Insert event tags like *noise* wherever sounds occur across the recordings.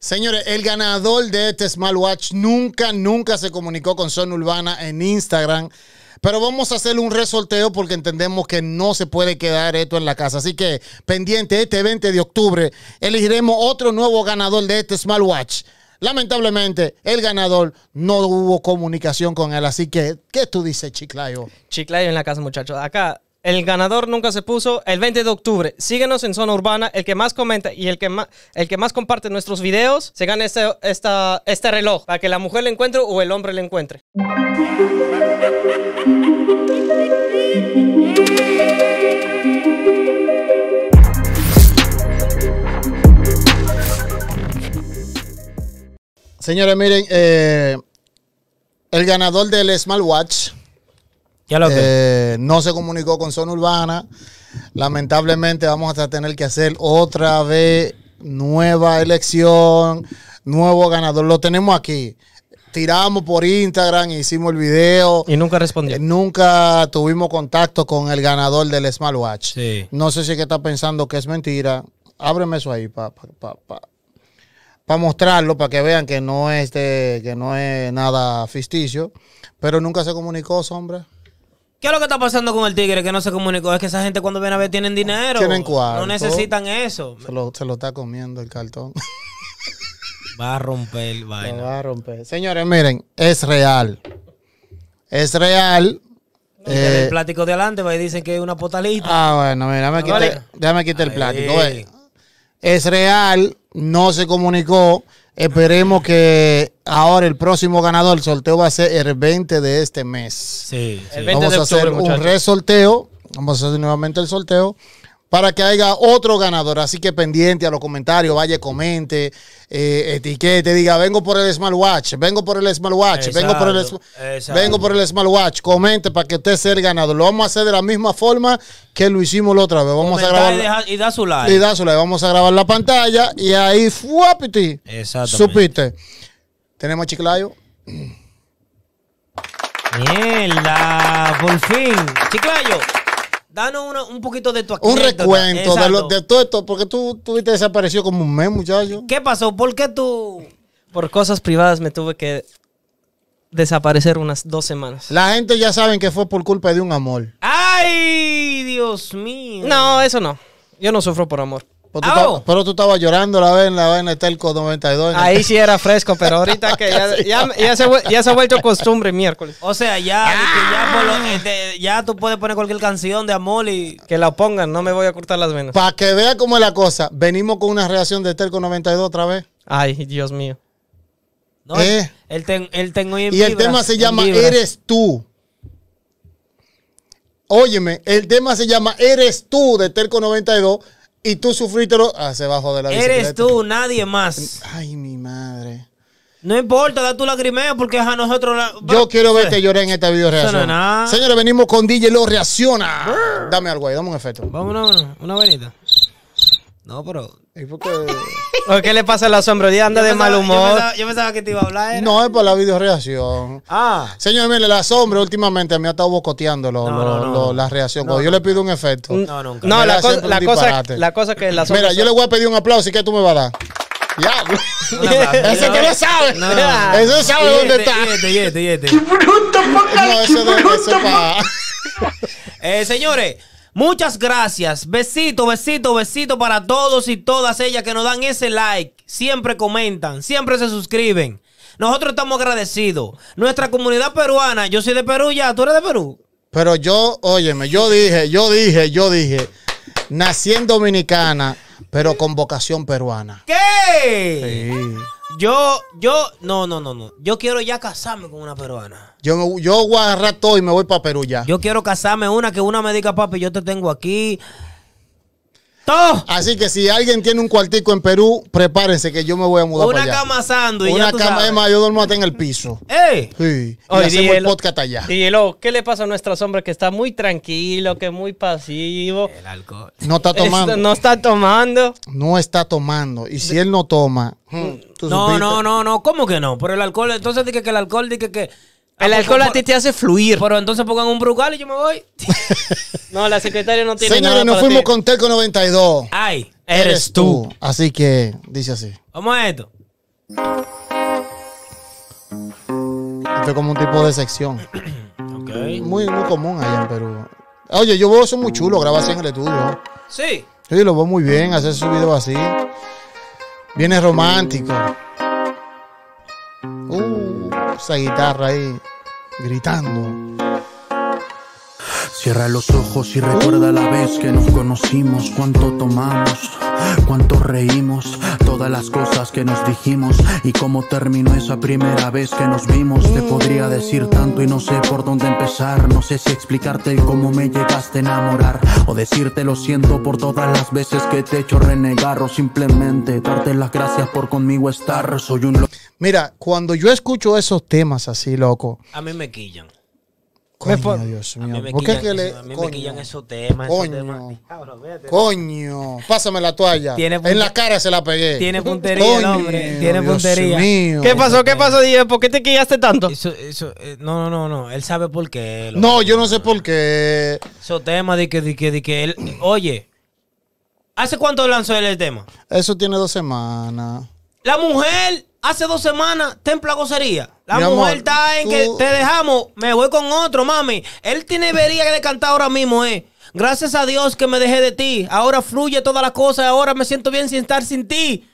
Señores, el ganador de este smartwatch nunca, nunca se comunicó con Son Urbana en Instagram. Pero vamos a hacer un resorteo porque entendemos que no se puede quedar esto en la casa. Así que pendiente, este 20 de octubre elegiremos otro nuevo ganador de este smartwatch. Lamentablemente, el ganador no hubo comunicación con él. Así que, ¿qué tú dices, Chiclayo? Chiclayo en la casa, muchachos. Acá el ganador nunca se puso. El 20 de octubre. Síguenos en Zona Urbana. El que más comenta y el que más, el que más comparte nuestros videos se gana este, este reloj para que la mujer le encuentre o el hombre le encuentre. Señores, miren, eh, el ganador del smartwatch eh, no se comunicó con Zona Urbana. Lamentablemente vamos a tener que hacer otra vez nueva elección, nuevo ganador. Lo tenemos aquí. Tiramos por Instagram, hicimos el video. Y nunca respondió. Eh, nunca tuvimos contacto con el ganador del Smartwatch. No sé si es que está pensando que es mentira. Ábreme eso ahí para para mostrarlo, para que vean que no, es que no es nada ficticio. Pero nunca se comunicó, sombra. ¿Qué es lo que está pasando con el tigre que no se comunicó? Es que esa gente cuando viene a ver tienen dinero. Tienen cuarto. No necesitan eso. Se lo, está comiendo el cartón. Va a romper, el *laughs* va a romper. Señores, miren, es real. Es real. el eh, plático de adelante, y dicen que es una potalita. Ah, bueno, mira, déjame, quitar, el plático. es real, no se comunicó. Esperemos que Ahora el próximo ganador, el sorteo va a ser el 20 de este mes. Sí, El 20 Vamos a hacer un re sorteo, Vamos a hacer nuevamente el sorteo para que haya otro ganador. Así que pendiente a los comentarios, vaya, comente, eh, etiquete, diga, vengo por el smartwatch, vengo por el smartwatch, vengo por el, exacto. vengo por el smartwatch, comente para que usted sea el ganador. Lo vamos a hacer de la misma forma que lo hicimos la otra vez. Vamos a grabar. Y, da su like. Y da su like. Vamos a grabar la pantalla y ahí, fuapiti, supiste. Tenemos a Chiclayo. Mierda, por fin. Chiclayo, danos un poquito de tu Un recuento de, todo esto, porque tú tuviste desaparecido como un mes, muchacho. ¿Qué pasó? ¿Por qué tú...? Por cosas privadas me tuve que desaparecer unas dos semanas. La gente ya saben que fue por culpa de un amor. ¡Ay, Dios mío! No, eso no. Yo no sufro por amor. Pero tú, estabas llorando la vez en la vaina Telco 92. Ahí sí era fresco, pero ahorita que *laughs* ya, se, ha vuelto costumbre miércoles. O sea, ya, ah. eh, ya, tú puedes poner cualquier canción de amor y... Que la pongan, no me voy a cortar las venas. Para que vea cómo es la cosa, venimos con una reacción de Telco 92 otra vez. Ay, Dios mío. No, él, eh. y el tema se llama Eres tú. Óyeme, el tema se llama Eres tú de Telco 92 y tú sufriste lo. Ah, de la bicicleta. Eres tú, nadie más. Ay, mi madre. No importa, da tu lagrimeo porque es a nosotros la... Yo quiero verte llorar en esta video reacción. Señores, venimos con DJ Lo reacciona. Dame algo ahí, dame un efecto. Vamos una, una venita. No, pero. ¿Y ¿Por qué le pasa el asombro? Día anda de mal humor. Yo pensaba, que te iba a hablar. ¿eh? No, es por la videoreacción. Ah. Señor, mire, el asombro últimamente me ha estado bocoteando la reacción. yo le pido un efecto. No, nunca. No, la, la cosa, la cosa que el asombro. Mira, yo le voy a pedir un aplauso y que tú me vas a dar. Ya, *laughs* Ese que no sabe. Eso sabe dónde este, está. Este, este, ¡Qué bruto, No, ese es para. Eh, señores. Muchas gracias. Besito, besito, besito para todos y todas ellas que nos dan ese like. Siempre comentan, siempre se suscriben. Nosotros estamos agradecidos. Nuestra comunidad peruana, yo soy de Perú ya, tú eres de Perú. Pero yo, óyeme, yo dije, yo dije, yo dije, nací en Dominicana, pero con vocación peruana. ¿Qué? Sí. Yo, yo, no, no, no, no. Yo quiero ya casarme con una peruana. Yo, yo voy a agarrar todo y me voy para Perú ya. Yo quiero casarme una que una me diga, papi, yo te tengo aquí, Así que si alguien tiene un cuartico en Perú, prepárense que yo me voy a mudar Una para allá. cama sando Una cama, de yo duermo hasta en el piso. Eh. Sí. Y hacemos el podcast allá. Dígelo, ¿qué le pasa a nuestro hombre que está muy tranquilo, que muy pasivo? El alcohol. No está tomando. no está tomando. No está tomando. Y si él no toma. Mm. No, no, no, no. ¿Cómo que no? Pero el alcohol, entonces dije que el alcohol, dije que Ah, el pues, alcohol pues, a ti te hace fluir. Pero entonces pongan un brugal y yo me voy. *laughs* no, la secretaria no tiene nada Señores, nos fuimos con Telco 92. Ay, eres, tú. Así que dice así. Vamos a esto. Fue como un tipo de sección. *clears throat* okay. Muy, muy común allá en Perú. Oye, yo veo eso muy chulo, graba así en el estudio. Sí. Sí, lo veo muy bien, hacer su video así. Viene romántico esa guitarra ahí, gritando. Cierra los ojos y recuerda la vez que nos conocimos, cuánto tomamos, cuánto reímos, todas las cosas que nos dijimos y cómo terminó esa primera vez que nos vimos. Te podría decir tanto y no sé por dónde empezar. No sé si explicarte cómo me llegaste a enamorar o decirte lo siento por todas las veces que te he hecho renegar o simplemente darte las gracias por conmigo estar. Soy un. loco. Mira, cuando yo escucho esos temas así, loco. A mí me quillan. Coño, Dios mío. A mí me ¿Por quillan, esos temas. Coño. Esos temas. Coño. Pásame la toalla. En la cara se la pegué. Tiene puntería, hombre. Tiene puntería. ¿Qué pasó? ¿Qué pasó, DJ? ¿Por qué te quillaste tanto? Eso, eh, no, no, no. Él sabe por qué. No, yo no sé por qué. Esos temas de que, de que, de que Oye. ¿Hace cuánto lanzó él el tema? Eso tiene dos semanas. La mujer hace dos semanas templa gocería. La mujer está en que te dejamos, me voy con otro, mami. Él tiene vería le cantar ahora mismo, eh. Gracias a Dios que me dejé de ti. Ahora fluye todas las cosas. Ahora me siento bien sin estar sin ti.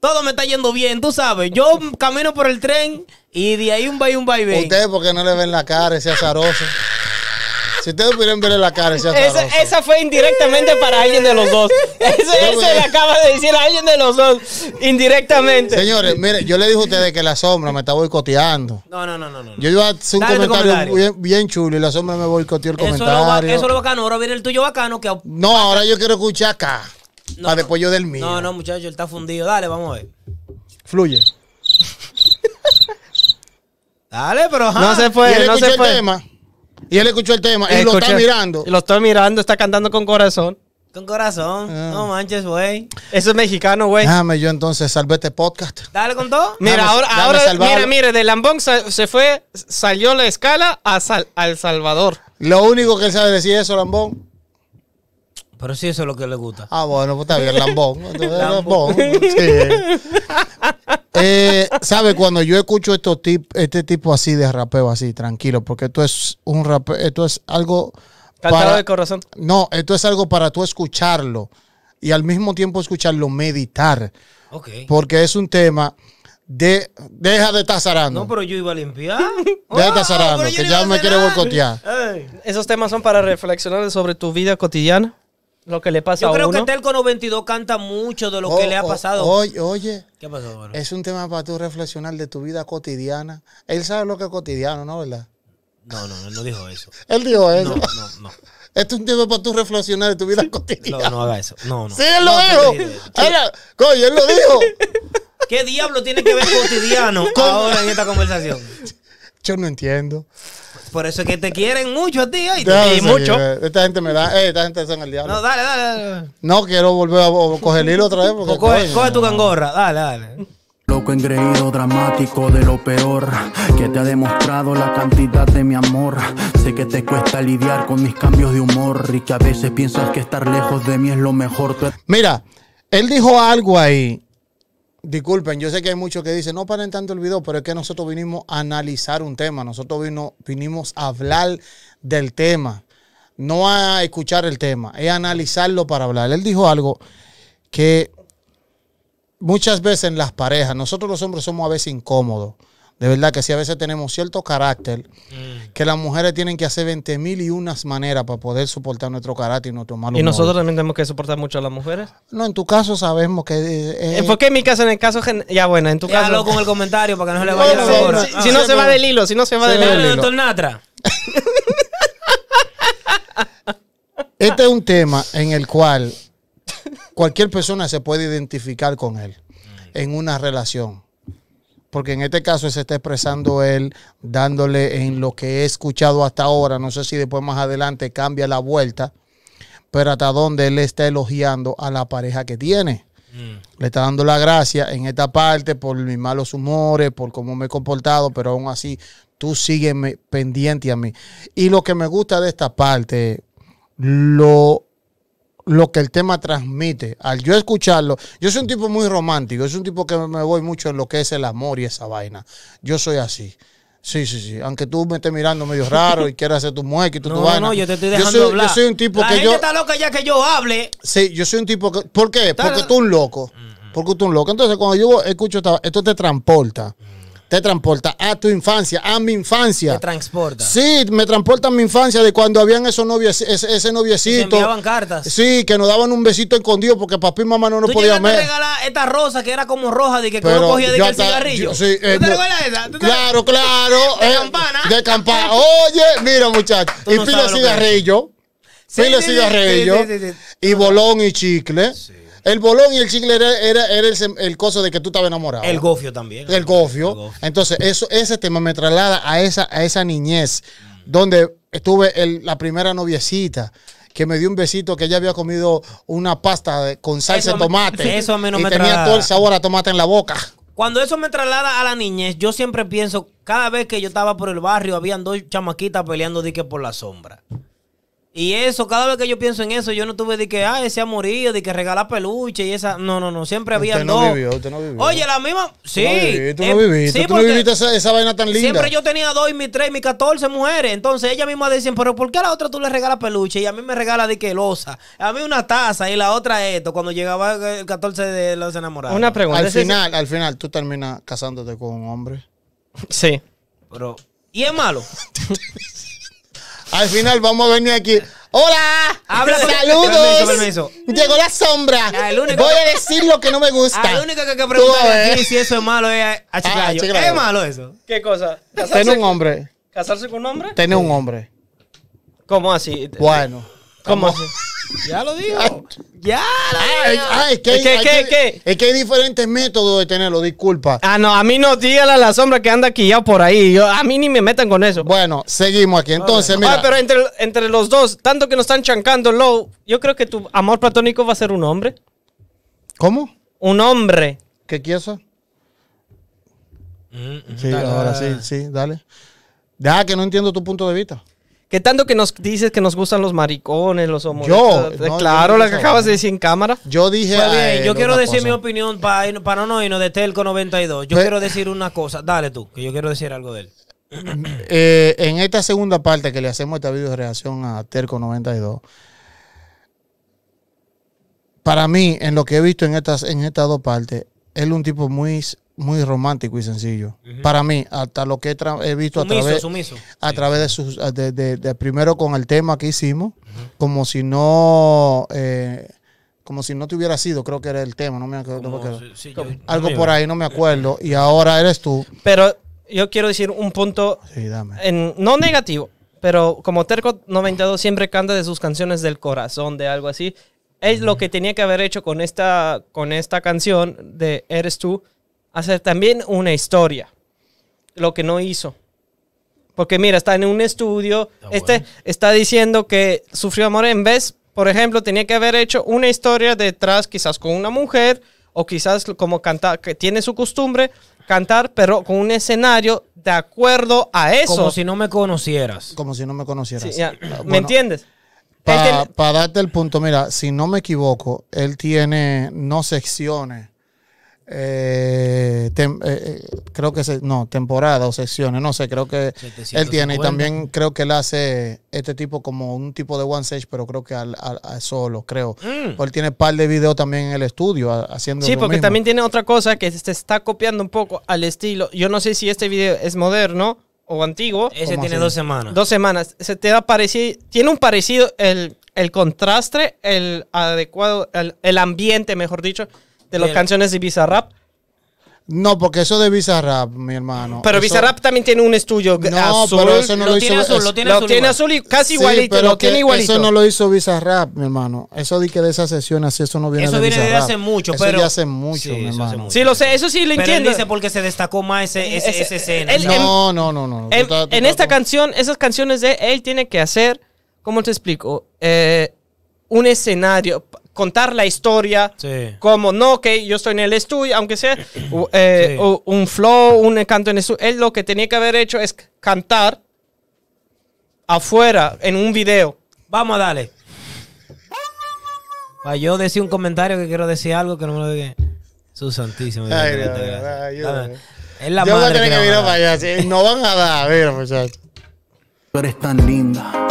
Todo me está yendo bien, tú sabes. Yo camino por el tren y de ahí un bye, un bye, bye. Usted porque no le ven la cara, ese azaroso. Si ustedes pudieran verle la cara, esa, esa fue indirectamente para alguien de los dos. *laughs* Eso, le acaba de decir a alguien de los dos, indirectamente. Señores, mire, yo le dije a ustedes que la sombra me está boicoteando. No, no, no, no. no. Yo iba a hacer un comentario, Bien, chulo y la sombra me boicoteó el comentario. eso es lo bacano. Ahora viene el tuyo bacano que. No, ahora yo quiero escuchar acá. para después yo del mío. No, no, muchacho, él está fundido. Dale, vamos a ver. Fluye. Dale, pero No se puede, no se el tema? Y él escuchó el tema y lo está mirando. Lo estoy mirando, está cantando con corazón. Con corazón. Ah. No manches, güey. Eso es mexicano, güey. Déjame yo entonces salvé este podcast. Dale con todo. Mira, ahora, mira, mire, de Lambón se, fue, salió la escala a Sal, al Salvador. Lo único que él sabe decir eso, Lambón. Pero sí, eso es lo que le gusta. Ah, bueno, pues está bien, Lambón. *laughs* Lambón. Sí. *laughs* Eh, ¿Sabe? Cuando yo escucho este tipo así de rapeo, así, tranquilo, porque esto es un rapeo, esto es algo. de corazón. No, esto es algo para tú escucharlo y al mismo tiempo escucharlo meditar. Porque es un tema de. Deja de estar No, pero yo iba a limpiar. *laughs* Deja de estar que ya me quiere boicotear. Esos temas son para reflexionar sobre tu vida cotidiana lo que le pasa Yo a Yo creo que Telco 92 canta mucho de lo que oh, le ha oh, pasado. oye, oye. ¿Qué Es un tema para tú reflexionar de tu vida cotidiana. Él sabe lo que es cotidiano, ¿no, verdad? No, no, él no dijo eso. *laughs* él dijo eso. No, no, no. *laughs* Este es un tema para tú reflexionar de tu vida cotidiana. No, no haga eso. No, no. Sí, él lo dijo. Era, *laughs* él lo dijo. ¿Qué diablo tiene que ver cotidiano ahora en esta conversación? Yo no entiendo. Por eso es que te quieren mucho a ti, te quieren mucho. Eh, esta gente me da, eh, esta gente en el diablo. No, dale, dale, No quiero volver a coger el hilo otra vez. Porque, coge, coge tu cangorra, dale, dale. Loco engreído, dramático de lo peor Que te ha demostrado la cantidad de mi amor Sé que te cuesta lidiar con mis cambios de humor Y que a veces piensas que estar lejos de mí es lo mejor Mira, él dijo algo ahí Disculpen, yo sé que hay muchos que dicen, no paren tanto el video, pero es que nosotros vinimos a analizar un tema, nosotros vinimos a hablar del tema, no a escuchar el tema, es analizarlo para hablar. Él dijo algo que muchas veces en las parejas, nosotros los hombres somos a veces incómodos. De verdad que si a veces tenemos cierto carácter mm. que las mujeres tienen que hacer 20 mil y unas maneras para poder soportar nuestro carácter y nuestro mal humor. ¿Y nosotros también tenemos que soportar mucho a las mujeres? No, en tu caso sabemos que... Eh, eh, eh, ¿Por qué en mi caso? En el caso... Ya, bueno, en tu caso... con el comentario para que no le vaya Si, no se, va del hilo, si no se va del hilo. Doctor Natra. *laughs* este es un tema en el cual cualquier persona se puede identificar con él en una relación porque en este caso se está expresando él dándole en lo que he escuchado hasta ahora, no sé si después más adelante cambia la vuelta, pero hasta donde él está elogiando a la pareja que tiene. Mm. Le está dando la gracia en esta parte por mis malos humores, por cómo me he comportado, pero aún así tú sígueme pendiente a mí. Y lo que me gusta de esta parte, lo lo que el tema transmite. Al yo escucharlo, yo soy un tipo muy romántico, es un tipo que me voy mucho en lo que es el amor y esa vaina. Yo soy así. Sí, sí, sí. Aunque tú me estés mirando medio raro y quieras hacer tu mueca y tú *laughs* no, No, yo te estoy dejando yo soy, Yo un tipo que está ya que yo hable. Sí, yo soy un tipo que... ¿Por qué? Porque tú un loco. Porque tú un loco. Entonces, cuando yo escucho esto te transporta te transporta a tu infancia, a mi infancia. Te transporta. Sí, me transporta a mi infancia de cuando habían esos novios, ese, ese, noviecito. cartas. Sí, que nos daban un besito escondido porque papi y mamá no nos podían ver. regalar esta rosa que era como roja de que cuando cogía de el cigarrillo. ¿Tú te eh, regalas esa? claro, claro. *laughs* De eh, campana. De campana. *laughs* Oye, mira, muchachos. Y fila de cigarrillo. Sí, cigarrillo. Y bolón y chicle. Sí. El bolón y el chicle era, el, coso de que tú estabas enamorado. El gofio también. El gofio. Entonces, eso, ese tema me traslada a esa, a esa niñez, donde estuve la primera noviecita que me dio un besito que ella había comido una pasta con salsa de tomate. *laughs* eso a mí no y tenía todo el sabor a tomate en la boca. Cuando eso me traslada a la niñez, yo siempre pienso, cada vez que yo estaba por el barrio, habían dos chamaquitas peleando dique por la sombra. Y eso, cada vez que yo pienso en eso, yo no tuve de que, ah, ese amorío, de que regala peluche y esa. No, no, no, siempre había usted no dos. Vivió, no vivió. Oye, la misma. Eh, sí. Tú no viviste, tú no viviste, esa, vaina tan linda. Siempre yo tenía dos mi tres y mi catorce mujeres. Entonces ellas misma decían, pero ¿por qué a la otra tú le regalas peluche? Y a mí me regala de que losa. A mí una taza y la otra esto, cuando llegaba el 14 de los enamorados. Una pregunta. Al final, al final, tú terminas casándote con un hombre. Sí. Pero. ¿Y es malo? *laughs* Al final vamos a venir aquí. ¡Hola! ¡Habla ¡Saludos! Llegó la sombra. Voy a decir lo que no me gusta. Ah, la única único que, que pregunta aquí es? Eh. si eso es malo es a ah, ¿Es malo eso? ¿Qué cosa? Tener un hombre. ¿Casarse con un hombre? Tener un hombre. ¿Cómo así? Bueno. ¿Cómo así? Ya lo digo. ya lo ay, que es, que, hay diferentes métodos de tenerlo, disculpa. Ah, no, a mí no dígale a la sombra que anda aquí ya por ahí. a mí ni me metan con eso. Bueno, seguimos aquí. Entonces, ah, mira. pero entre, los dos, tanto que nos están chancando, Low, yo creo que tu amor platónico va a ser un hombre. ¿Cómo? Un hombre. ¿Qué quieres? sí, ahora sí, sí, dale. Ya que no entiendo tu punto de vista. ¿Qué tanto que nos dices que nos gustan los maricones, los homosexuales? Ah, yo. claro, lo que acabas de decir en cámara. Yo dije. Pues, yo quiero decir mi opinión para, para no irnos de Telco 92. Yo quiero decir una cosa. Dale tú, que yo quiero decir algo de él. *clears throat* Eh, en esta segunda parte que le hacemos esta video de reacción a Telco 92. Para mí, en lo que he visto en estas, en estas dos partes, él es un tipo muy muy romántico y sencillo. Para mí, hasta lo que he, visto a través, a través de sus, de, de, primero con el tema que hicimos, como si no, eh, como si no te hubiera sido, creo que era el tema, no me algo por ahí, no me acuerdo, y ahora eres tú. Pero yo quiero decir un punto, En, no negativo, pero como Terco 92 siempre canta de sus canciones del corazón, de algo así, es lo que tenía que haber hecho con esta, con esta canción de Eres tú hacer también una historia. Lo que no hizo. Porque mira, está en un estudio, este está diciendo que sufrió amor en vez, por ejemplo, tenía que haber hecho una historia detrás, quizás con una mujer, o quizás como cantar, que tiene su costumbre, cantar, pero con un escenario de acuerdo a eso. Como si no me conocieras. Como si no me conocieras. Ah, ¿Me entiendes? Para darte el punto, mira, si no me equivoco, él tiene no secciones eh, eh, eh, creo que no, temporada o secciones, no sé, creo que él tiene y también creo que él hace este tipo como un tipo de one stage, pero creo que solo, creo. O mm. Él tiene un par de videos también en el estudio haciendo Sí, porque también tiene otra cosa que se está copiando un poco al estilo. Yo no sé si este video es moderno o antiguo. Ese tiene dos semanas. Dos semanas. Se te da parecido, tiene un parecido el, el contraste, el adecuado, el, el ambiente, mejor dicho de las canciones de Rap. No, porque eso de Rap, mi hermano. Pero Visa Rap también tiene un estudio no, Pero eso no lo, hizo, tiene azul, lo tiene, lo tiene azul, y casi igualito, pero lo tiene igualito. Eso no lo hizo Rap, mi hermano. Eso de que de esas sesiones así, eso no viene de de Bizarrap. Eso viene de hace mucho, eso pero... Eso hace mucho, sí, mi hermano. Sí, lo sé, eso sí lo pero entiendo. Él dice porque se destacó más ese, eh, ese, eh, escena. Em- no, no, no, no. Em, en esta canción, esas canciones de él tiene que hacer, ¿cómo te explico? Eh, un escenario contar la historia, como no, que yo estoy en el estudio, aunque sea eh, un flow, un canto en el estudio, él lo que tenía que haber hecho es cantar afuera en un video. Vamos a darle. yo decía un comentario que quiero decir algo que no me lo diga. Su santísimo. es la yo madre voy a tener que, para allá. No van a dar, ver muchachos. Pero eres tan linda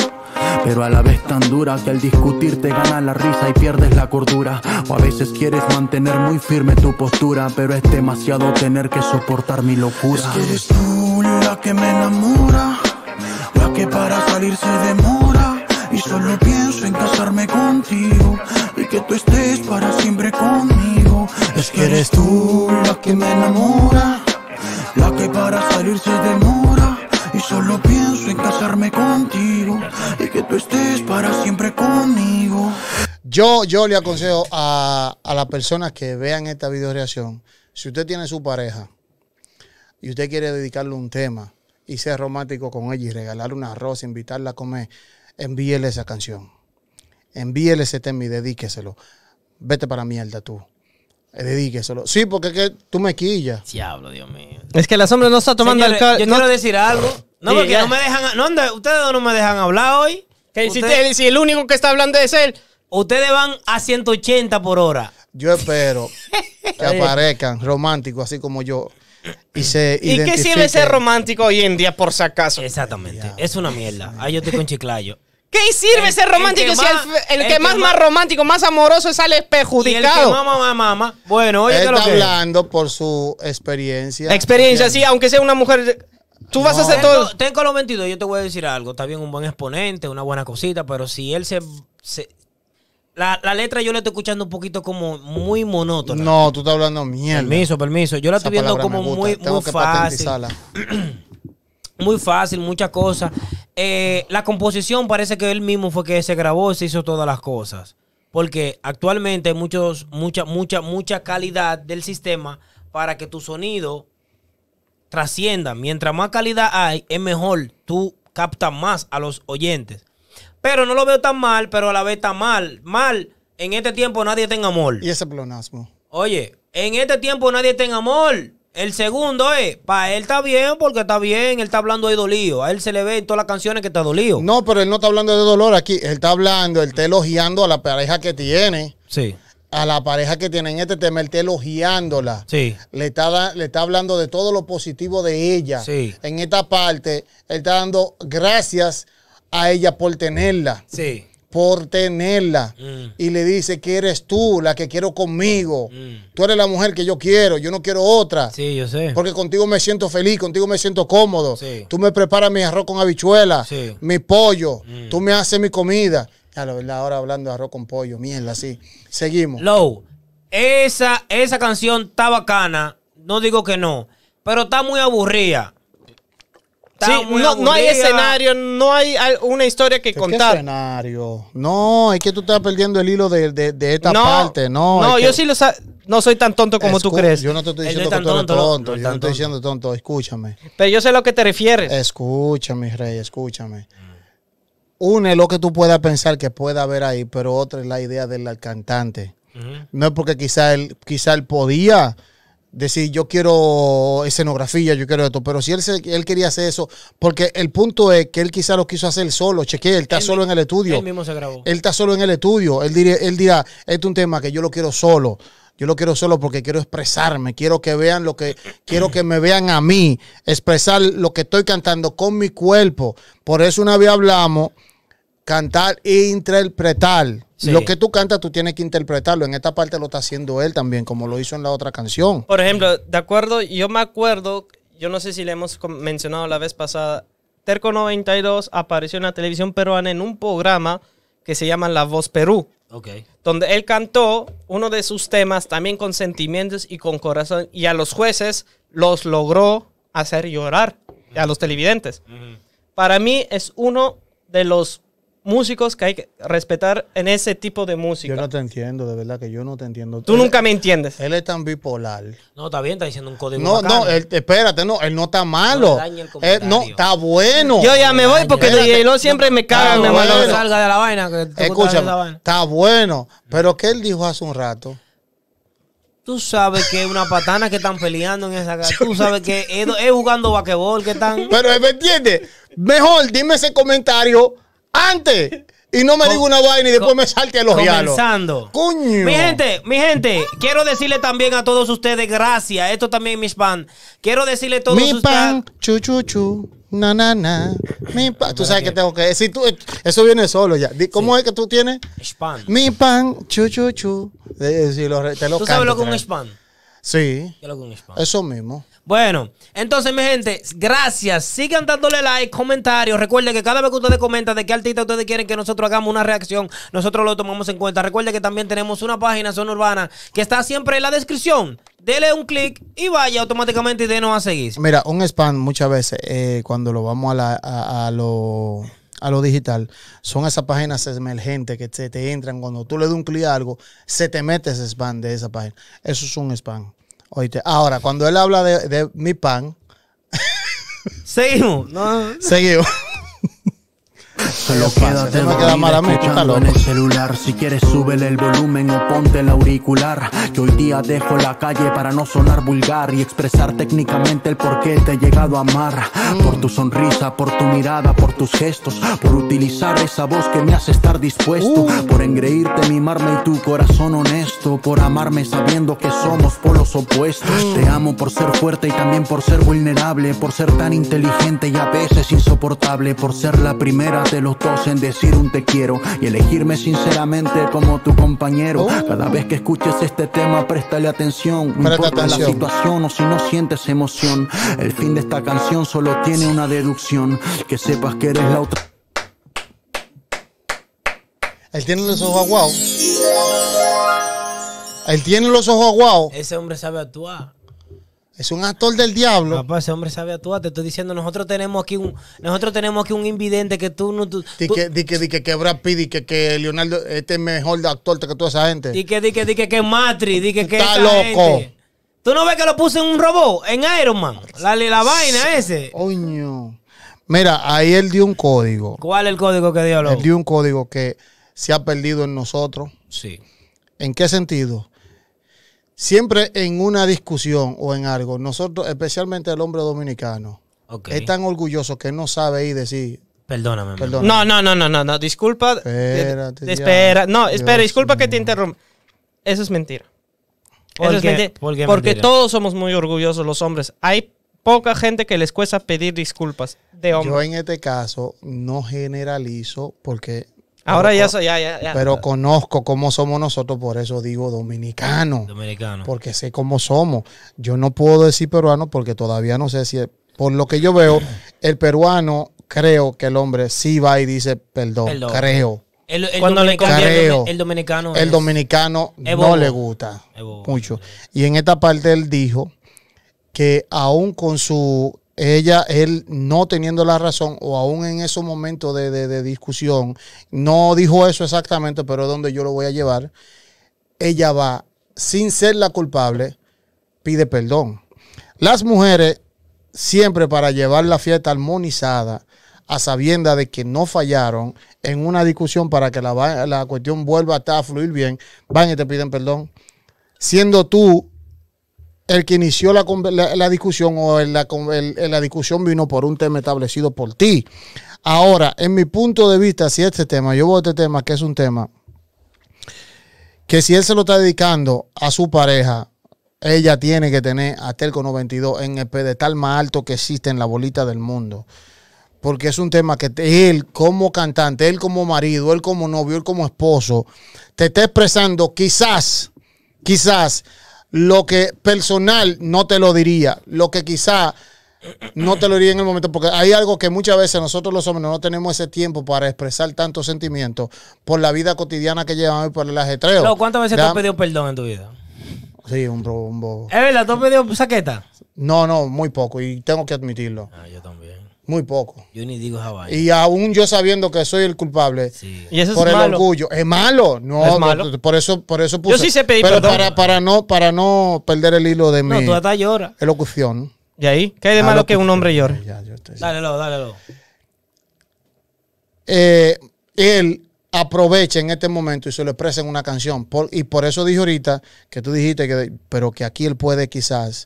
pero a la vez tan dura que al discutir te gana la risa y pierdes la cordura. O a veces quieres mantener muy firme tu postura, pero es demasiado tener que soportar mi locura. Es que eres tú la que me enamora, la que para salir se demora. Y solo pienso en casarme contigo y que tú estés para siempre conmigo. Es que eres tú la que me enamora, la que para salir se demora. Y solo pienso en casarme contigo y que tú estés para siempre conmigo. Yo, yo le aconsejo a, a las personas que vean esta reacción, si usted tiene su pareja y usted quiere dedicarle un tema y ser romántico con ella y regalarle una rosa, invitarla a comer, envíele esa canción. Envíele ese tema y dedíqueselo. Vete para mierda tú solo Sí, porque es que tú me quillas. Diablo, Dios mío. Es que la sombra no está tomando el Yo quiero decir algo. No, porque no me dejan. No, anda, ustedes no me dejan hablar hoy. Que si, el único que está hablando es él. Ustedes van a 180 por hora. Yo espero *laughs* que aparezcan románticos así como yo. ¿Y, se ¿Y qué sirve ser romántico hoy en día por si acaso? Exactamente. Es una mierda. Ahí yo estoy con chiclayo. ¿Qué sirve ser romántico el si el, que, más, más, romántico, más amoroso sale perjudicado? Y el que mama, mama, Bueno, oye, Él está hablando por su experiencia. Experiencia, sí, aunque sea una mujer. Tú vas a hacer todo. Tengo, los 22, yo te voy a decir algo. Está bien, un buen exponente, una buena cosita, pero si él se, la, letra yo la estoy escuchando un poquito como muy monótona. No, tú estás hablando mierda. Permiso, permiso. Yo la estoy viendo como muy, muy fácil. *clears throat* muy fácil, muchas cosas. Eh, la composición parece que él mismo fue que se grabó se hizo todas las cosas. Porque actualmente hay muchos, mucha, mucha, mucha calidad del sistema para que tu sonido trascienda. Mientras más calidad hay, es mejor. Tú captas más a los oyentes. Pero no lo veo tan mal, pero a la vez está mal. Mal, en este tiempo nadie tenga amor. Y ese plonazmo Oye, en este tiempo nadie tenga amor. El segundo es, para él está bien porque está bien, él está hablando de dolido. A él se le ve en todas las canciones que está dolido. No, pero él no está hablando de dolor aquí. Él está hablando, él está elogiando a la pareja que tiene. Sí. A la pareja que tiene en este tema, él está elogiándola. Sí. Le está, le está hablando de todo lo positivo de ella. Sí. En esta parte, él está dando gracias a ella por tenerla. Sí por tenerla. Mm. Y le dice que eres tú la que quiero conmigo. Mm. Tú eres la mujer que yo quiero, yo no quiero otra. Sí, yo sé. Porque contigo me siento feliz, contigo me siento cómodo. Tú me preparas mi arroz con habichuela, mi pollo, mm. tú me haces mi comida. Ya, la verdad, ahora hablando de arroz con pollo, mierda, sí. Seguimos. Low, esa, esa canción está bacana, no digo que no, pero está muy aburrida. Sí, no, hay escenario, no hay una historia que contar. ¿Qué escenario? No, es que tú estás perdiendo el hilo de, esta parte. No, no yo sí lo No soy tan tonto como tú crees. Yo no te estoy diciendo que tú eres tonto. yo no estoy diciendo tonto. Escúchame. Pero yo sé lo que te refieres. Escúchame, Rey, escúchame. Una es lo que tú puedas pensar que pueda haber ahí, pero otra es la idea del cantante. No es porque quizá él, quizá él podía decir yo quiero escenografía, yo quiero esto, pero si él, él quería hacer eso, porque el punto es que él quizá lo quiso hacer solo, cheque, él está solo en el estudio. Él mismo se grabó. Él está solo en el estudio, él diría él dirá, este es un tema que yo lo quiero solo. Yo lo quiero solo porque quiero expresarme, quiero que vean lo que, quiero que me vean a mí, expresar lo que estoy cantando con mi cuerpo. Por eso una vez hablamos cantar e interpretar. Lo que tú cantas, tú tienes que interpretarlo. En esta parte lo está haciendo él también, como lo hizo en la otra canción. Por ejemplo, de acuerdo, yo me acuerdo, yo no sé si le hemos mencionado la vez pasada, Terco 92 apareció en la televisión peruana en un programa que se llama La Voz Perú. Donde él cantó uno de sus temas también con sentimientos y con corazón. Y a los jueces los logró hacer llorar, a los televidentes. Para mí es uno de los músicos que hay que respetar en ese tipo de música. Yo no te entiendo, de verdad que yo no te entiendo. Tú nunca me entiendes. Él es tan bipolar. No, está bien, está diciendo un código. No, no, espérate, no, él no está malo. No eh, está bueno. Yo ya me voy porque siempre me caga, me Salga de la vaina. Escúchame, está bueno. Pero ¿qué él dijo hace un rato? Tú sabes que es una patana que están peleando en esa casa. Tú sabes que es, jugando vaquebol que están. Pero él me entiende. Mejor dime ese comentario antes. Y no me digo una vaina y después me salte a los Comenzando. Coño. Mi gente, mi gente, quiero decirle también a todos ustedes gracias. Esto también, es mi spam. Quiero decirle a todos ustedes. Mi pan, chu, chu, chu. Na, na, na. Mi pan. Tú sabes que tengo que decir. Tú, eso viene solo ya. ¿Cómo es que tú tienes? Mi pan, chu, chu, chu. te lo ¿Tú sabes lo que es un spam. Sí. ¿Qué es lo que es un spam. Eso mismo. Bueno, entonces, mi gente, gracias. Sigan dándole like, comentarios. Recuerden que cada vez que ustedes comentan de qué artista ustedes quieren que nosotros hagamos una reacción, nosotros lo tomamos en cuenta. Recuerden que también tenemos una página, Zona Urbana, que está siempre en la descripción. Dele un clic y vaya automáticamente y denos a seguir. Mira, un spam muchas veces, eh, cuando lo vamos a, a, lo a lo digital son esas páginas emergentes que te, te entran. Cuando tú le das un clic a algo, se te mete ese spam de esa página. Eso es un spam ahora, cuando él habla de, mi pan. Seguimos. No. *laughs* Seguimos. Solo lo queda queda en el celular. Si quieres, súbele el volumen o ponte el auricular. Que hoy día dejo la calle para no sonar vulgar y expresar técnicamente el por qué te he llegado a amar. Por tu sonrisa, por tu mirada, por tus gestos. Por utilizar esa voz que me hace estar dispuesto. Uh. Por engreírte, mimarme y tu corazón honesto. Por amarme sabiendo que somos polos opuestos. Mm. Te amo por ser fuerte y también por ser vulnerable. Por ser tan inteligente y a veces insoportable. Por ser la primera, de los dos en decir un te quiero y elegirme sinceramente como tu compañero. Oh. Cada vez que escuches este tema, préstale atención. No importa la situación o si no sientes emoción. El fin de esta canción solo tiene una deducción: que sepas que eres la otra. Él tiene los ojos aguados. Él tiene los ojos aguados. Ese hombre sabe actuar. Es un actor del diablo. Papá, ese hombre sabe actuar. Te estoy diciendo, nosotros tenemos aquí un, nosotros tenemos aquí un invidente que tú no. Tú, di que, di que, di que, que, Leonardo, este es mejor actor que toda esa gente. Di que, di que, di que, que Matri, di que, Está loco. ¿Tú no ves que lo puse en un robot? En Iron Man. La, la vaina ese. Oño. Mira, ahí él dio un código. ¿Cuál es el código que dio? Loco? Él dio un código que se ha perdido en nosotros. Sí. ¿En qué sentido? siempre en una discusión o en algo, nosotros, especialmente el hombre dominicano, es tan orgulloso que no sabe y decir. Perdóname, perdóname. No, no, no, no, no, no, disculpa. Eh, Espérate, espera, no, espera, disculpa que te interrumpa. Eso es mentira. Eso es mentira. Porque todos somos muy orgullosos los hombres. Hay poca gente que les cuesta pedir disculpas de hombres. Yo en este caso no generalizo porque Ahora ya, soy, ya, ya, Pero conozco cómo somos nosotros, por eso digo dominicano. Dominicano. Porque sé cómo somos. Yo no puedo decir peruano porque todavía no sé si, es, por lo que yo veo, el peruano, creo que el hombre sí va y dice perdón. Creo. El, Cuando le creo, el, dominicano, el dominicano no le gusta mucho. Y en esta parte él dijo que aún con su ella, él no teniendo la razón o aún en esos momentos de, discusión, no dijo eso exactamente, pero donde yo lo voy a llevar, ella va, sin ser la culpable, pide perdón. Las mujeres siempre para llevar la fiesta armonizada, a sabienda de que no fallaron en una discusión para que la, cuestión vuelva a, a fluir bien, van y te piden perdón. Siendo tú el que inició la, discusión o la, discusión vino por un tema establecido por ti. Ahora, en mi punto de vista, si este tema, yo veo este tema que es un tema que si él se lo está dedicando a su pareja, ella tiene que tener a Telco 92 en el pedestal más alto que existe en la bolita del mundo. Porque es un tema que él como cantante, él como marido, él como novio, él como esposo, te está expresando quizás, quizás lo que personal no te lo diría, lo que quizá no te lo diría en el momento, porque hay algo que muchas veces nosotros los hombres no tenemos ese tiempo para expresar tantos sentimientos por la vida cotidiana que llevamos y por el ajetreo. ¿Cuántas veces te has pedido perdón en tu vida? Sí, un, bobo. ¿Es verdad? ¿Tú has pedido saqueta? No, no, muy poco y tengo que admitirlo. Ah, yo también. Muy poco. Yo ni digo esa Y aún yo sabiendo que soy el culpable por el orgullo. Es malo. No, ¿Es por eso, por eso puse. Yo sí Pero Para, no, para no perder el hilo de mí. No, tú hasta lloras. Elocución. ¿Y ahí? ¿Qué hay de malo que un hombre llore? Dale, yo estoy... Eh, él aprovecha en este momento y se lo expresa en una canción. y por eso dije ahorita que tú dijiste que, pero que aquí él puede quizás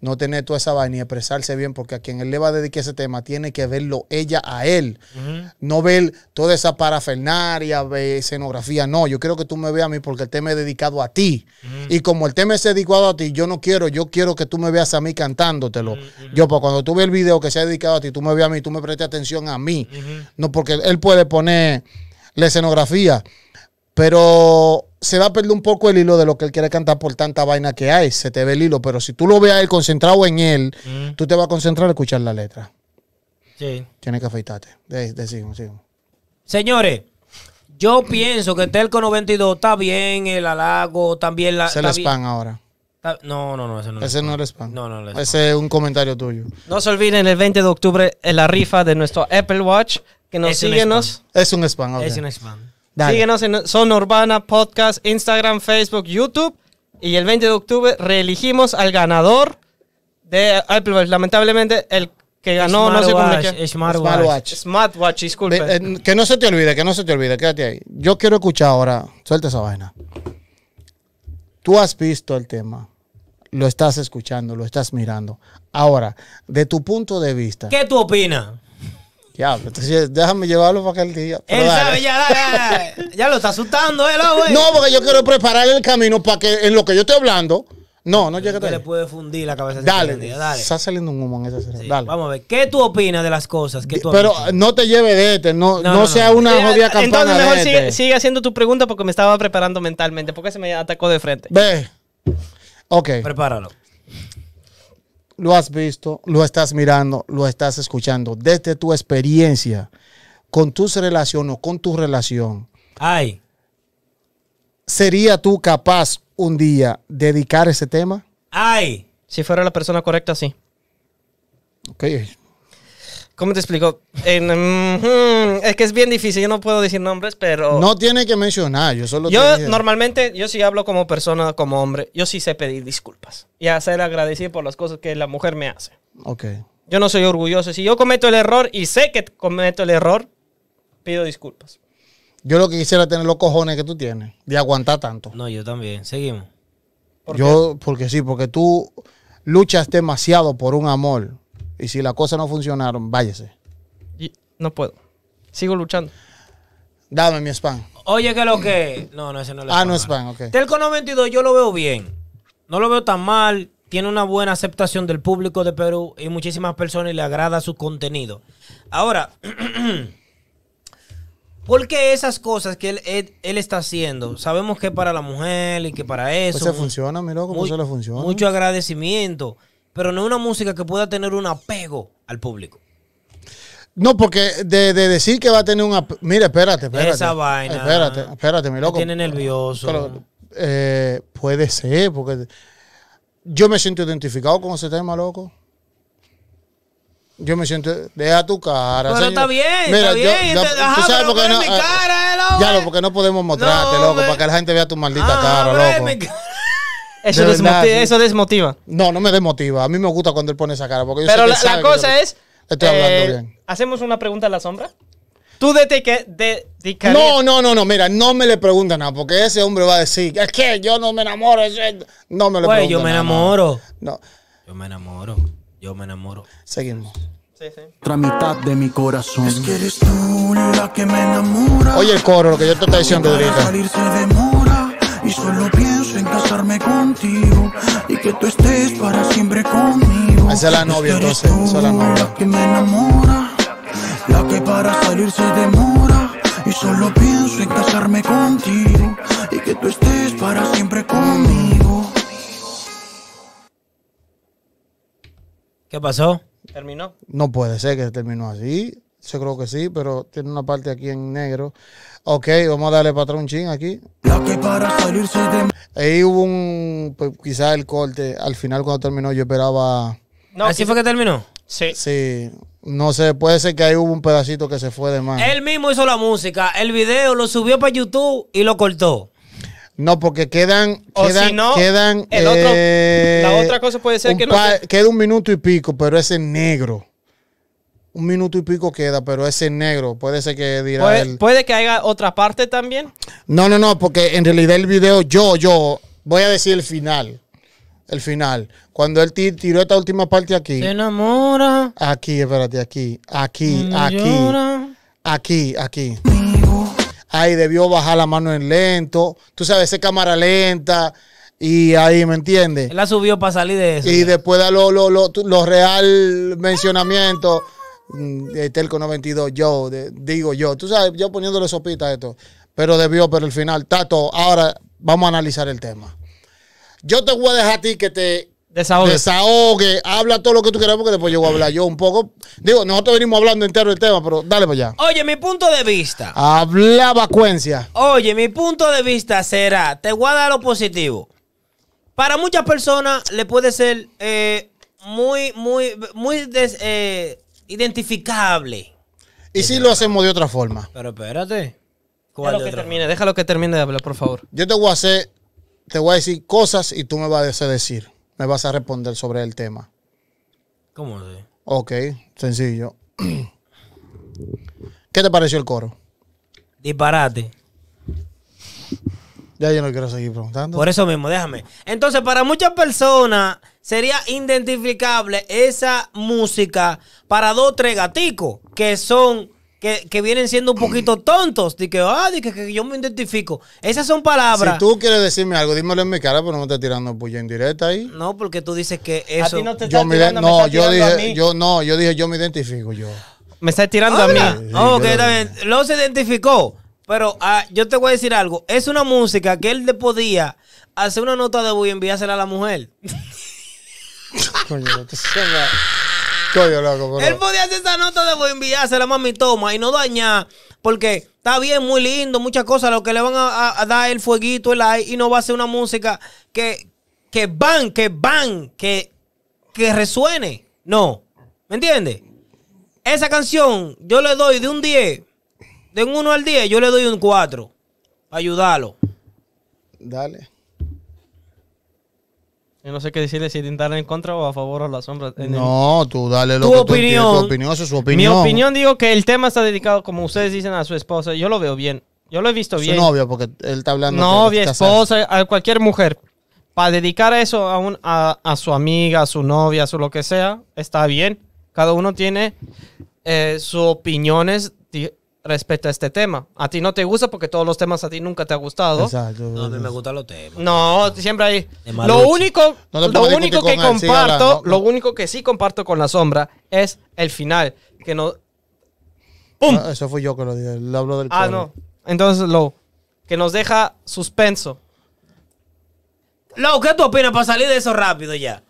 no tener toda esa vaina y expresarse bien, porque a quien él le va a dedicar ese tema tiene que verlo ella a él. No ver toda esa parafernaria, eh, escenografía. No, yo quiero que tú me veas a mí porque el tema es dedicado a ti. Y como el tema es dedicado a ti, yo no quiero, yo quiero que tú me veas a mí cantándotelo. Yo, pues cuando tú veas el video que se ha dedicado a ti, tú me veas a mí, tú me prestes atención a mí. No, porque él puede poner la escenografía pero se va a perder un poco el hilo de lo que él quiere cantar por tanta vaina que hay. Se te ve el hilo, pero si tú lo veas él concentrado en él, mm. tú te vas a concentrar a escuchar la letra. Sí. Tienes que afeitarte. De, de, sigo, Señores, yo pienso que Telco 92 está bien, el halago, también la. Es el spam ahora. no, no, no, ese no, ese es no spam. No, no, no ese es un comentario tuyo. No se olviden el 20 de octubre en la rifa de nuestro Apple Watch. Que nos síguenos. Es un spam, Es un spam. Síguenos en Zona Urbana Podcast, Instagram, Facebook, YouTube. Y el 20 de octubre reelegimos al ganador de Apple Lamentablemente, el que ganó, no sé cómo Smartwatch. Smartwatch, disculpe. Eh, que no se te olvide, que no se te olvide, quédate ahí. Yo quiero escuchar ahora, suelta esa vaina. Tú has visto el tema, lo estás escuchando, lo estás mirando. Ahora, de tu punto de vista. ¿Qué tú opinas? Ya, déjame llevarlo para aquel día. él sabe, ya, *laughs* ya lo está asustando, ¿eh, güey? Eh. No, porque yo quiero preparar el camino para que en lo que yo estoy hablando. No, no llega a le puede fundir la cabeza. Dale, dale. Está saliendo un humo en esa sí, Dale. Vamos a ver, ¿qué tú opinas de las cosas? que tú Pero no te lleve de este, no, no, sea una jodida campana. Entonces, mejor sigue, este. sigue, haciendo tu pregunta porque me estaba preparando mentalmente. Porque se me atacó de frente? Ve. Ok. Prepáralo lo has visto, lo estás mirando, lo estás escuchando, desde tu experiencia, con tus relaciones o con tu relación. Ay. ¿Sería tú capaz un día dedicar ese tema? Ay. Si fuera la persona correcta, sí. Ok, ¿Cómo te explico? Mm, mm, es que es bien difícil, yo no puedo decir nombres, pero... No tiene que mencionar, yo solo... Yo normalmente, yo sí hablo como persona, como hombre, yo sí sé pedir disculpas y hacer agradecido por las cosas que la mujer me hace. Ok. Yo no soy orgulloso, si yo cometo el error y sé que cometo el error, pido disculpas. Yo lo que quisiera tener los cojones que tú tienes, de aguantar tanto. No, yo también, seguimos. yo, porque sí, porque tú luchas demasiado por un amor y si las cosas no funcionaron, váyase. no puedo. Sigo luchando. Dame mi spam. Oye, que lo que. No, no, ese no es Ah, no es spam, ok. Telco 92, yo lo veo bien. No lo veo tan mal. Tiene una buena aceptación del público de Perú y muchísimas personas le agrada su contenido. Ahora, *clears throat* ¿por qué esas cosas que él, está haciendo? Sabemos que para la mujer y que para pues eso. Pues se funciona, mi cómo eso pues le funciona. Mucho agradecimiento pero no es una música que pueda tener un apego al público. No, porque de, decir que va a tener un apego. Mira, espérate, espérate. Esa vaina. Espérate, espérate, mi loco. tiene nervioso. Eh, puede ser, porque yo me siento identificado con ese tema, loco. Yo me siento, deja tu cara. Pero está bien, Mira, está bien. Yo, tú sabes porque no. Mi eh, cara, eh, ya, lo, porque no podemos mostrarte, loco, para que la gente vea tu maldita ah, cara, loco. Eso, desmotiva, No, no me desmotiva. A mí me gusta cuando él pone esa cara. Porque Pero la, cosa es. Estoy hablando eh, bien. Hacemos una pregunta a la sombra. Tú de que. No, no, no, no. Mira, no me le pregunta nada. Porque ese hombre va a decir, es que yo no me enamoro. No me le Güey, yo me enamoro. No, Yo me enamoro. Yo me enamoro. seguimos. Sí, otra mitad de mi corazón. Es que eres tú la que me enamora. Oye el coro, lo que yo te estoy diciendo ahorita. Y solo pienso en casarme contigo y que tú estés para siempre conmigo. Esa es la novia este entonces, esa es la novia. La que me enamora, la que para salir se demora. Y solo pienso en casarme contigo y que tú estés para siempre conmigo. ¿Qué pasó? ¿Terminó? No puede ser que terminó así. Yo creo que sí, pero tiene una parte aquí en negro. Ok, vamos a darle para un chin aquí. Ahí hubo un, pues, quizás el corte. Al final cuando terminó yo esperaba... ¿Así fue que terminó? Sí. Sí. No sé, puede ser que ahí hubo un pedacito que se fue de más. Él mismo hizo la música, el video lo subió para YouTube y lo cortó. No, porque quedan. quedan, quedan la eh, otra cosa puede ser que no. Queda un minuto y pico, pero ese negro un minuto y pico queda, pero ese negro. Puede ser que dirá él. ¿Puede que haya otra parte también? No, no, no, porque en realidad el video, yo, yo, voy a decir el final. El final. Cuando él tiró esta última parte aquí. enamora. Aquí, espérate, aquí. Aquí, aquí. Aquí, aquí. Ahí debió bajar la mano en lento. Tú sabes, esa cámara lenta. Y ahí, ¿me entiendes? la subió para salir de eso. Y después da los lo, lo, real mencionamiento. Mm, de Telco 92, yo, digo yo, tú sabes, yo poniéndole sopita esto, pero debió, pero el final, Tato, ahora vamos a analizar el tema. Yo te voy a dejar a ti que te desahogue, desahogue habla todo lo que tú quieras, porque después yo voy a hablar yo un poco. Digo, nosotros venimos hablando entero el tema, pero dale para allá. Oye, mi punto de vista. Habla vacuencia. Oye, mi punto de vista será, te voy a dar lo positivo. Para muchas personas le puede ser eh, muy, muy, muy eh, Identificable. ¿Y si lo hacemos de otra forma? Pero espérate. ¿Cuál déjalo, que termine, que termine de hablar, por favor. Yo te voy a hacer, te voy a decir cosas y tú me vas a decir, me vas a responder sobre el tema. ¿Cómo Ok, sencillo. ¿Qué te pareció el coro? Disparate. Ya yo no quiero seguir preguntando. Por eso mismo, déjame. Entonces, para muchas personas sería identificable esa música para dos, tres gaticos que son que, que, vienen siendo un poquito *clears throat* tontos. De que, ah, dije que, yo me identifico. Esas son palabras. Si tú quieres decirme algo, dímelo en mi cara, pero no me estás tirando puya en directa ahí. No, porque tú dices que eso. A ti no te yo estás tirando, no, yo dije, yo no, yo dije, yo me identifico yo. Me estás tirando a ah, mí. Ah, también Lo se identificó. Pero ah, yo te voy a decir algo. Es una música que él le podía hacer una nota de voy y enviársela a la mujer. Coño, loco, Él podía hacer esa nota de voy enviársela, a mami, toma, y no dañar. Porque está bien, muy lindo, muchas cosas. Lo que le van a, dar el fueguito, el aire, y no va a ser una música que, que van, que van, que, que resuene. No. ¿Me entiendes? Esa canción yo le doy de un 10 de un 1 al 10, yo le doy un 4 ayúdalo Dale. Yo no sé qué decirle si intentar en contra o a favor a la sombra. No, tú dale lo que opinión, tu opinión, su opinión. Mi opinión digo que el tema está dedicado, como ustedes dicen, a su esposa. Yo lo veo bien. Yo lo he visto bien. Su novio, porque él está hablando. Novia, esposa, a cualquier mujer. Para dedicar eso a, un, a, a, su amiga, a su novia, a su lo que sea, está bien. Cada uno tiene eh, sus opiniones respecto a este tema. A ti no te gusta porque todos los temas a ti nunca te ha gustado. Exacto. No, a mí me gustan los temas. No, siempre hay. Lo único, único que comparto, lo único que sí comparto con la sombra es el final. Que no. Ah, eso fui yo que lo dije. hablo del. Ah, no. Entonces, lo que nos deja suspenso. Lo, ¿qué tú opinas para salir de eso rápido ya?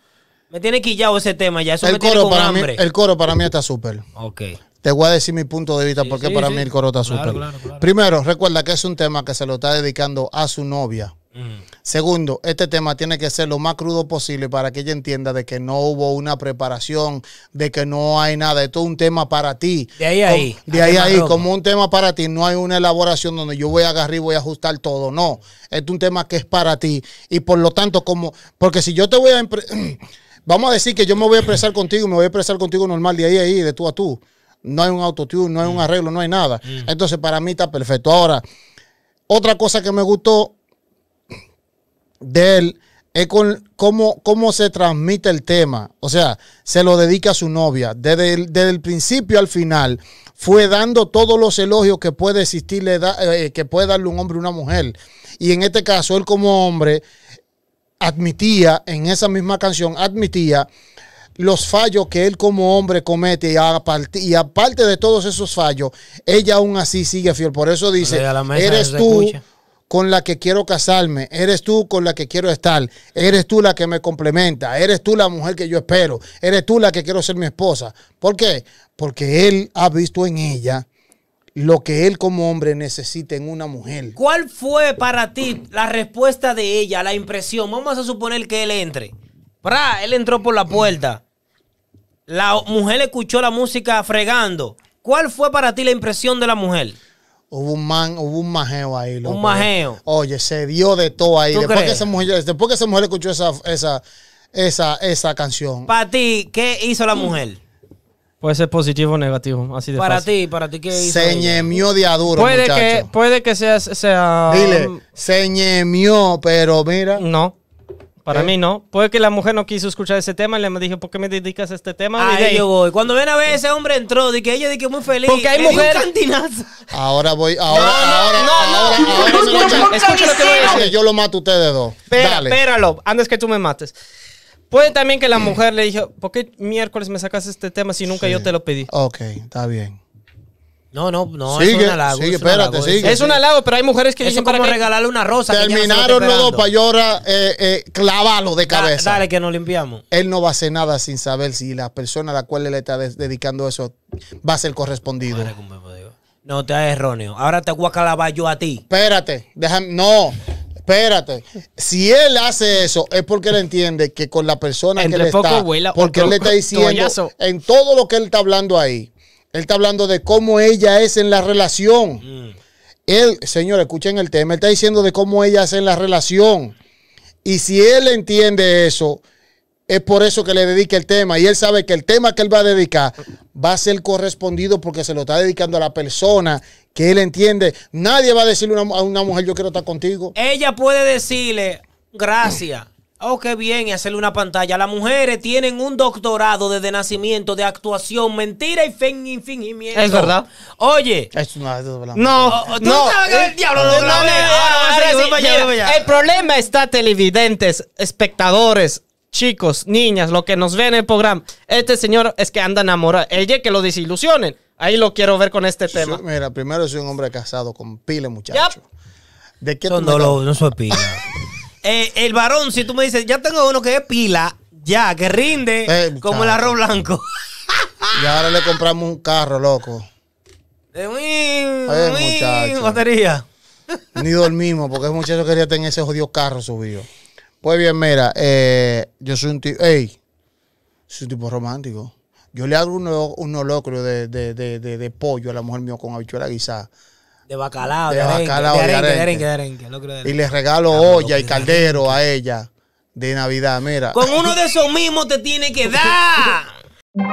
Me tiene quillado ese tema ya. Eso me tiene hambre. el coro para mí está súper. Ok. Te voy a decir mi punto de vista porque para mí el coro está súper. Primero, recuerda que es un tema que se lo está dedicando a su novia. Mm. Segundo, este tema tiene que ser lo más crudo posible para que ella entienda de que no hubo una preparación, de que no hay nada. Esto es un tema para ti. De ahí a ahí. De ahí a ahí. Como un tema para ti, no hay una elaboración donde yo voy a agarrar y voy a ajustar todo. No. Este es un tema que es para ti. Y por lo tanto, como. Porque si yo te voy a. *clears throat* Vamos a decir que yo me voy a expresar contigo, me voy a expresar contigo normal, de ahí a ahí, de tú a tú no hay un autotune, no hay un mm. arreglo, no hay nada. Mm. Entonces, para mí está perfecto. Ahora, otra cosa que me gustó de él es con cómo, cómo se transmite el tema. O sea, se lo dedica a su novia. Desde el, principio al final, fue dando todos los elogios que puede existirle, eh, que puede darle un hombre a una mujer. Y en este caso, él como hombre admitía, en esa misma canción, admitía los fallos que él como hombre comete y, aparte, de todos esos fallos, ella aún así sigue fiel. Por eso dice, eres tú con la que quiero casarme, eres tú con la que quiero estar, eres tú la que me complementa, eres tú la mujer que yo espero, eres tú la que quiero ser mi esposa. ¿Por qué? Porque él ha visto en ella lo que él como hombre necesita en una mujer. ¿Cuál fue para ti la respuesta de ella, la impresión? Vamos a suponer que él entre. para él entró por la puerta la mujer escuchó la música fregando. ¿Cuál fue para ti la impresión de la mujer? Hubo un man, hubo un majeo ahí, loco. Un majeo. Oye, se dio de todo ahí. después, Que esa mujer, después esa escuchó esa, esa, esa, canción. Para ti, ¿qué hizo la mujer? Puede ser positivo o negativo, así de Para ti, para ti, ¿qué hizo Se ñemió de aduro, puede Que, puede que sea... sea Dile, um, se ñemió, pero mira... No. Para mí no. Puede que la mujer no quiso escuchar ese tema y le dijo ¿por qué me dedicas a este tema? Ahí yo voy. Cuando ven a ver ese hombre entró, de que ella dije muy feliz. Porque hay mujeres. Ahora voy, ahora, no, no, no, ahora, no, lo que voy a decir. Yo lo mato a ustedes dos. Pera, Espéralo, antes que tú me mates. Puede también que la mujer le dijo, ¿por qué miércoles me sacas este tema si nunca yo te lo pedí? Ok, está bien. No, no, no. es un halago, es un halago, Es pero hay mujeres que dicen para regalarle una rosa. Terminaron los dos para eh, eh, de cabeza. dale, que nos limpiamos. Él no va a hacer nada sin saber si la persona a la cual le está dedicando eso va a ser correspondido. No, te da erróneo. Ahora te voy a calabar yo a ti. Espérate, déjame, no. Espérate, si él hace eso es porque él entiende que con la persona que le está, porque él le está diciendo en todo lo que él está hablando ahí, él está hablando de cómo ella es en la relación. Mm. Él, señor, escuchen el tema. Él está diciendo de cómo ella es en la relación. Y si él entiende eso, es por eso que le dedica el tema. Y él sabe que el tema que él va a dedicar va a ser correspondido porque se lo está dedicando a la persona que él entiende. Nadie va a decirle a una mujer, yo quiero estar contigo. Ella puede decirle, gracias. Oh, qué bien, y hacerle una pantalla. Las mujeres tienen un doctorado desde nacimiento de actuación, mentira y fingimiento. Es verdad. Oye. no, no. El no, El problema está, televidentes, espectadores, chicos, niñas, lo que nos ven en el programa. Este señor es que anda enamorado. Ella que lo desilusionen. Ahí lo quiero ver con este tema. mira, primero soy un hombre casado con pile, muchacho. ¿De qué Son tú no soy pila. Eh, el varón, si tú me dices, ya tengo uno que es pila, ya, que rinde eh, como el arroz blanco. y ahora le compramos un carro, loco. De mí, eh, batería. Ni dormimos, porque el muchacho quería tener ese jodido carro subido. Pues bien, mira, yo soy un tipo, ey, soy un tipo romántico. Yo le hago un, un de, de, de, pollo a la mujer mía con habichuela guisada de bacalao, de, de arenque, bacalao, de arenque, de arenque, de Y le regalo ah, olla y pues, caldero a ella de Navidad, mira. Con uno de esos mismos te tiene que *laughs* dar.